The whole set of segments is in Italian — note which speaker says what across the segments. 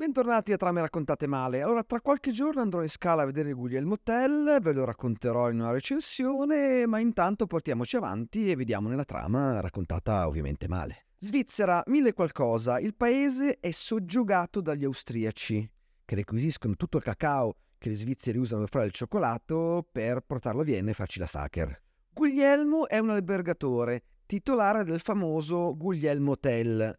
Speaker 1: Bentornati a Trame raccontate male. Allora, tra qualche giorno andrò in scala a vedere il Guglielmo Tell, ve lo racconterò in una recensione, ma intanto portiamoci avanti e vediamo nella trama raccontata ovviamente male. Svizzera, mille qualcosa, il paese è soggiogato dagli austriaci, che requisiscono tutto il cacao che gli svizzeri usano per fare il cioccolato per portarlo a Vienna e farci la sacher. Guglielmo è un albergatore, titolare del famoso Guglielmo Tell.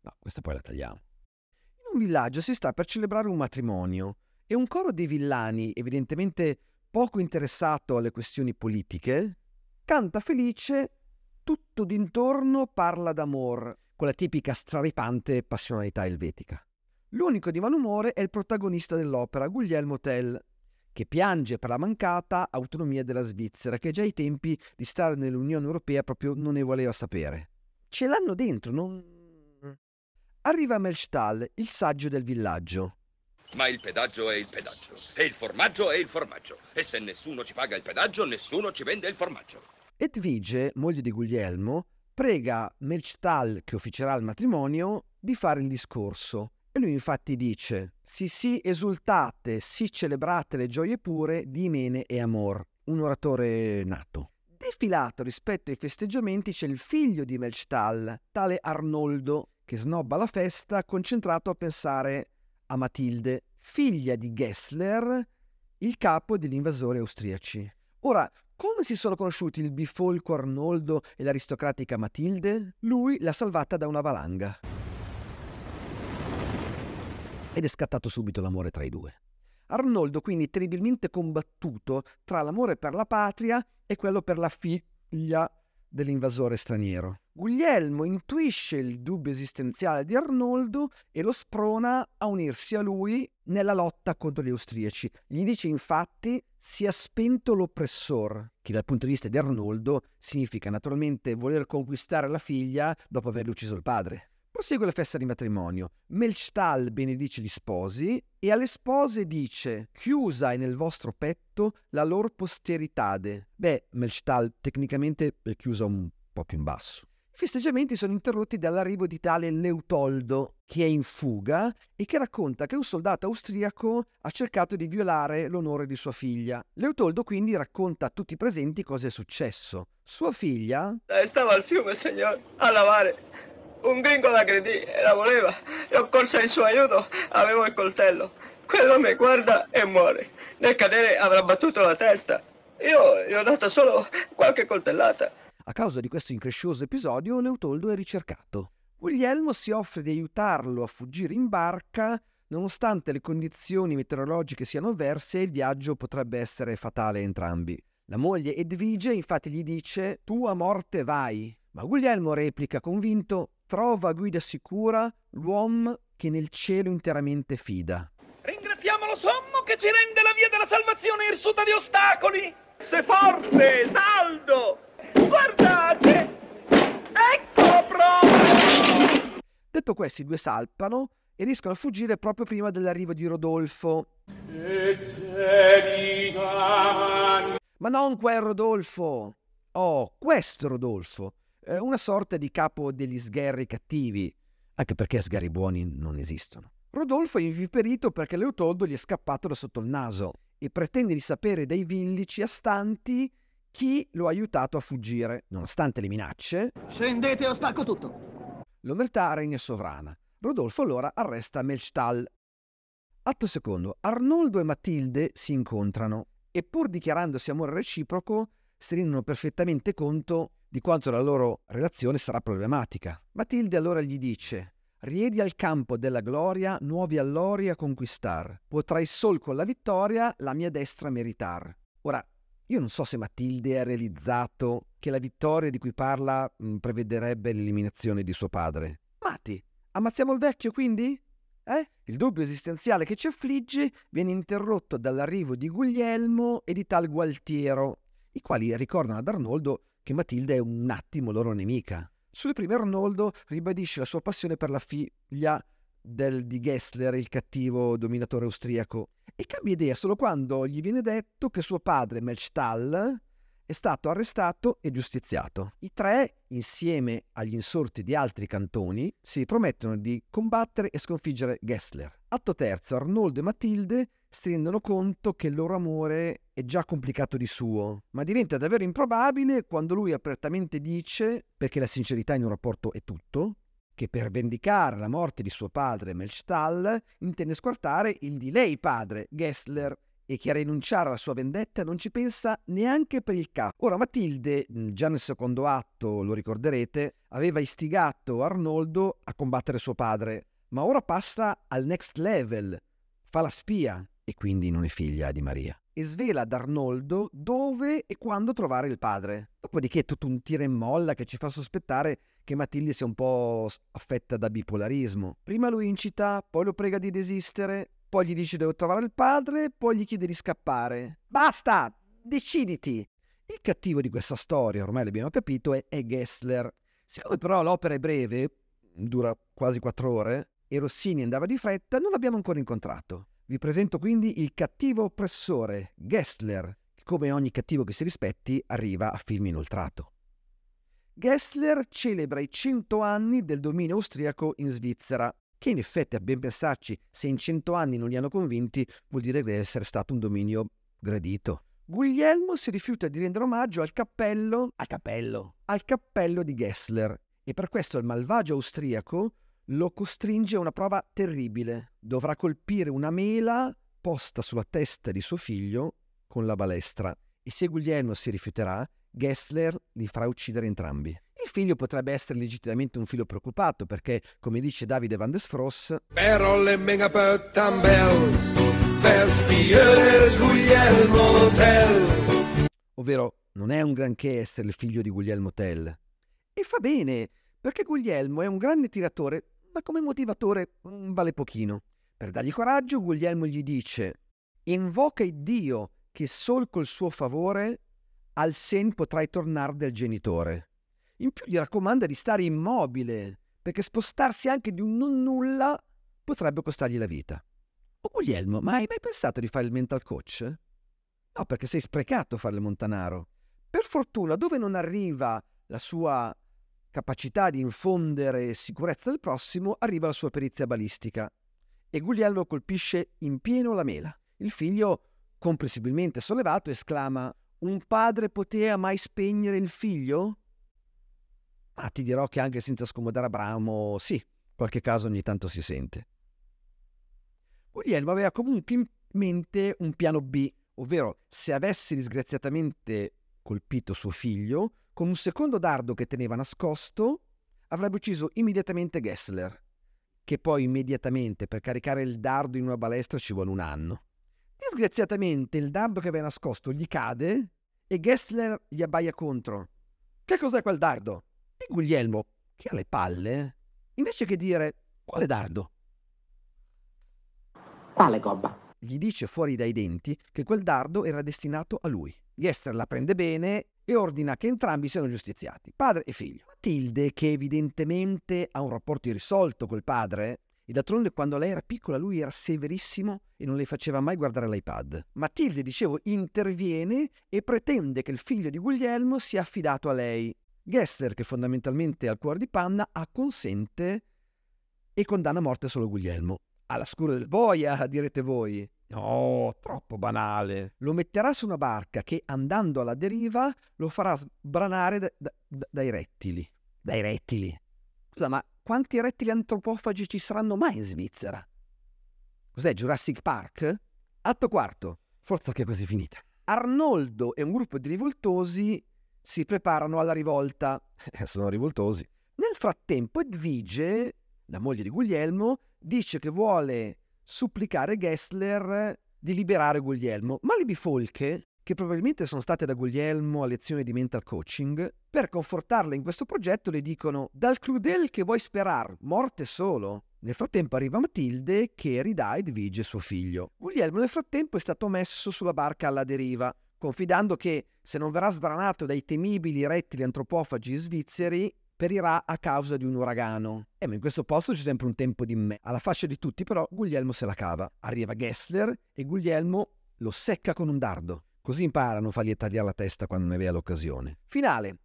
Speaker 1: No, questa poi la tagliamo un villaggio si sta per celebrare un matrimonio e un coro di villani, evidentemente poco interessato alle questioni politiche, canta felice, tutto d'intorno parla d'amor, con la tipica straripante passionalità elvetica. L'unico di malumore è il protagonista dell'opera, Guglielmo Tell, che piange per la mancata autonomia della Svizzera, che già ai tempi di stare nell'Unione Europea proprio non ne voleva sapere. Ce l'hanno dentro, non, Arriva Melchtal, il saggio del villaggio. Ma il pedaggio è il pedaggio, e il formaggio è il formaggio, e se nessuno ci paga il pedaggio, nessuno ci vende il formaggio. Edvige, moglie di Guglielmo, prega Melchtal, che officerà il matrimonio, di fare il discorso. E lui infatti dice, sì sì esultate, sì celebrate le gioie pure di Imene e Amor, un oratore nato. Defilato rispetto ai festeggiamenti c'è il figlio di Melchtal, tale Arnoldo, che snobba la festa, concentrato a pensare a Matilde, figlia di Gessler, il capo degli invasori austriaci. Ora, come si sono conosciuti il bifolco Arnoldo e l'aristocratica Matilde? Lui l'ha salvata da una valanga. Ed è scattato subito l'amore tra i due. Arnoldo quindi terribilmente combattuto tra l'amore per la patria e quello per la figlia dell'invasore straniero. Guglielmo intuisce il dubbio esistenziale di Arnoldo e lo sprona a unirsi a lui nella lotta contro gli austriaci. Gli dice infatti si è spento l'oppressor, che dal punto di vista di Arnoldo significa naturalmente voler conquistare la figlia dopo averle ucciso il padre. Prosegue la festa di matrimonio. Melchtal benedice gli sposi e alle spose dice: Chiusa è nel vostro petto la loro posteritade. Beh, Melchtal tecnicamente è chiusa un po' più in basso. I festeggiamenti sono interrotti dall'arrivo di tale Leutoldo, che è in fuga e che racconta che un soldato austriaco ha cercato di violare l'onore di sua figlia. Leutoldo quindi racconta a tutti i presenti cosa è successo. Sua figlia... Eh, stava al fiume, signor, a lavare. Un gringo la aggredì e la voleva. Io corsa in suo aiuto, avevo il coltello. Quello mi guarda e muore. Nel cadere avrà battuto la testa. Io gli ho dato solo qualche coltellata. A causa di questo increscioso episodio, Leutoldo è ricercato. Guglielmo si offre di aiutarlo a fuggire in barca, nonostante le condizioni meteorologiche siano avverse e il viaggio potrebbe essere fatale a entrambi. La moglie Edvige infatti gli dice tu a morte vai, ma Guglielmo replica convinto trova guida sicura l'uomo che nel cielo interamente fida. Ringraziamo lo sommo che ci rende la via della salvazione irsuta di ostacoli. Se forte, saldo, Guardate! Ecco proprio! Detto questo, i due salpano e riescono a fuggire proprio prima dell'arrivo di Rodolfo. Ma non quel Rodolfo! Oh, questo Rodolfo! Eh, una sorta di capo degli sgherri cattivi, anche perché sgherri buoni non esistono. Rodolfo è inviperito perché Leotoldo gli è scappato da sotto il naso e pretende di sapere dai villici astanti chi lo ha aiutato a fuggire, nonostante le minacce. Scendete o spacco tutto! L'omertà regna sovrana. Rodolfo allora arresta Melchtal. Atto secondo, Arnoldo e Matilde si incontrano e pur dichiarandosi amore reciproco si rendono perfettamente conto di quanto la loro relazione sarà problematica. Matilde allora gli dice Riedi al campo della gloria nuovi allori a conquistar. Potrai sol con la vittoria la mia destra meritar. Ora, io non so se Matilde ha realizzato che la vittoria di cui parla prevederebbe l'eliminazione di suo padre. Mati, ammazziamo il vecchio quindi? Eh? Il dubbio esistenziale che ci affligge viene interrotto dall'arrivo di Guglielmo e di tal Gualtiero, i quali ricordano ad Arnoldo che Matilde è un attimo loro nemica. Sulle prime Arnoldo ribadisce la sua passione per la figlia del, di Gessler, il cattivo dominatore austriaco, e cambia idea solo quando gli viene detto che suo padre, Melchtal, è stato arrestato e giustiziato. I tre, insieme agli insorti di altri cantoni, si promettono di combattere e sconfiggere Gessler. Atto terzo, Arnoldo e Matilde si rendono conto che il loro amore è già complicato di suo, ma diventa davvero improbabile quando lui apertamente dice, perché la sincerità in un rapporto è tutto, che per vendicare la morte di suo padre Melchtal intende squartare il di lei padre, Gessler, e che a rinunciare alla sua vendetta non ci pensa neanche per il capo. Ora Matilde, già nel secondo atto, lo ricorderete, aveva istigato Arnoldo a combattere suo padre, ma ora passa al next level, fa la spia e quindi non è figlia di Maria e svela ad Arnoldo dove e quando trovare il padre. Dopodiché è tutto un tira e molla che ci fa sospettare che Matilde sia un po' affetta da bipolarismo. Prima lo incita, poi lo prega di desistere, poi gli dice dove trovare il padre, poi gli chiede di scappare. Basta! Deciditi! Il cattivo di questa storia, ormai l'abbiamo capito, è, Gessler. Siccome però l'opera è breve, dura quasi quattro ore, e Rossini andava di fretta, non l'abbiamo ancora incontrato. Vi presento quindi il cattivo oppressore, Gessler, che come ogni cattivo che si rispetti arriva a film inoltrato. Gessler celebra i 100 anni del dominio austriaco in Svizzera, che in effetti a ben pensarci, se in 100 anni non li hanno convinti, vuol dire che deve essere stato un dominio gradito. Guglielmo si rifiuta di rendere omaggio al cappello, al cappello, al cappello di Gessler e per questo il malvagio austriaco lo costringe a una prova terribile. Dovrà colpire una mela posta sulla testa di suo figlio con la balestra e se Guglielmo si rifiuterà, Gessler li farà uccidere entrambi. Il figlio potrebbe essere legittimamente un figlio preoccupato perché, come dice Davide van des Fross, Però le mega tambel, Guglielmo Tell. Ovvero, non è un granché essere il figlio di Guglielmo Tell. E fa bene, perché Guglielmo è un grande tiratore ma come motivatore mm, vale pochino. Per dargli coraggio, Guglielmo gli dice: Invoca il Dio che sol col suo favore al sen potrai tornare del genitore. In più gli raccomanda di stare immobile, perché spostarsi anche di un non nulla potrebbe costargli la vita. O oh, Guglielmo, ma hai mai pensato di fare il mental coach? No, perché sei sprecato a fare il montanaro. Per fortuna, dove non arriva la sua capacità di infondere sicurezza al prossimo, arriva la sua perizia balistica e Guglielmo colpisce in pieno la mela. Il figlio, comprensibilmente sollevato, esclama Un padre poteva mai spegnere il figlio? Ma ti dirò che anche senza scomodare Abramo, sì, qualche caso ogni tanto si sente. Guglielmo aveva comunque in mente un piano B, ovvero se avesse disgraziatamente colpito suo figlio, con un secondo dardo che teneva nascosto, avrebbe ucciso immediatamente Gessler, che poi immediatamente per caricare il dardo in una balestra ci vuole un anno. Disgraziatamente il dardo che aveva nascosto gli cade e Gessler gli abbaia contro. Che cos'è quel dardo? E Guglielmo, che ha le palle, invece che dire quale dardo? Quale gobba? Gli dice fuori dai denti che quel dardo era destinato a lui. Gessler la prende bene e ordina che entrambi siano giustiziati, padre e figlio. Matilde, che evidentemente ha un rapporto irrisolto col padre, e d'altronde quando lei era piccola lui era severissimo e non le faceva mai guardare l'iPad. Matilde, dicevo, interviene e pretende che il figlio di Guglielmo sia affidato a lei. Gesser, che fondamentalmente ha il cuore di Panna, acconsente e condanna a morte solo Guglielmo. Alla scura del boia, direte voi. No, troppo banale. Lo metterà su una barca che andando alla deriva lo farà sbranare da, da, dai rettili. Dai rettili. Scusa, ma quanti rettili antropofagi ci saranno mai in Svizzera? Cos'è Jurassic Park? Atto quarto. Forza che è quasi finita. Arnoldo e un gruppo di rivoltosi si preparano alla rivolta. Sono rivoltosi. Nel frattempo Edvige, la moglie di Guglielmo, dice che vuole supplicare Gessler di liberare Guglielmo, ma le bifolche, che probabilmente sono state da Guglielmo a lezione di mental coaching, per confortarla in questo progetto le dicono «Dal crudel che vuoi sperar, morte solo!» Nel frattempo arriva Matilde che ridà Edvige suo figlio. Guglielmo nel frattempo è stato messo sulla barca alla deriva, confidando che se non verrà sbranato dai temibili rettili antropofagi svizzeri, perirà a causa di un uragano. E eh, ma in questo posto c'è sempre un tempo di me. Alla fascia di tutti però Guglielmo se la cava. Arriva Gessler e Guglielmo lo secca con un dardo. Così impara a non fargli tagliare la testa quando ne aveva l'occasione. Finale.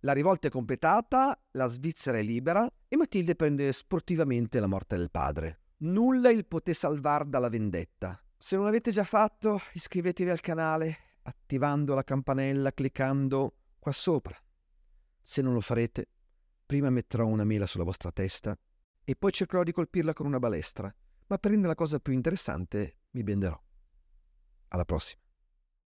Speaker 1: La rivolta è completata, la Svizzera è libera e Matilde prende sportivamente la morte del padre. Nulla il poté salvar dalla vendetta. Se non l'avete già fatto, iscrivetevi al canale attivando la campanella, cliccando qua sopra. Se non lo farete, Prima metterò una mela sulla vostra testa e poi cercherò di colpirla con una balestra, ma per rendere la cosa più interessante mi benderò. Alla prossima.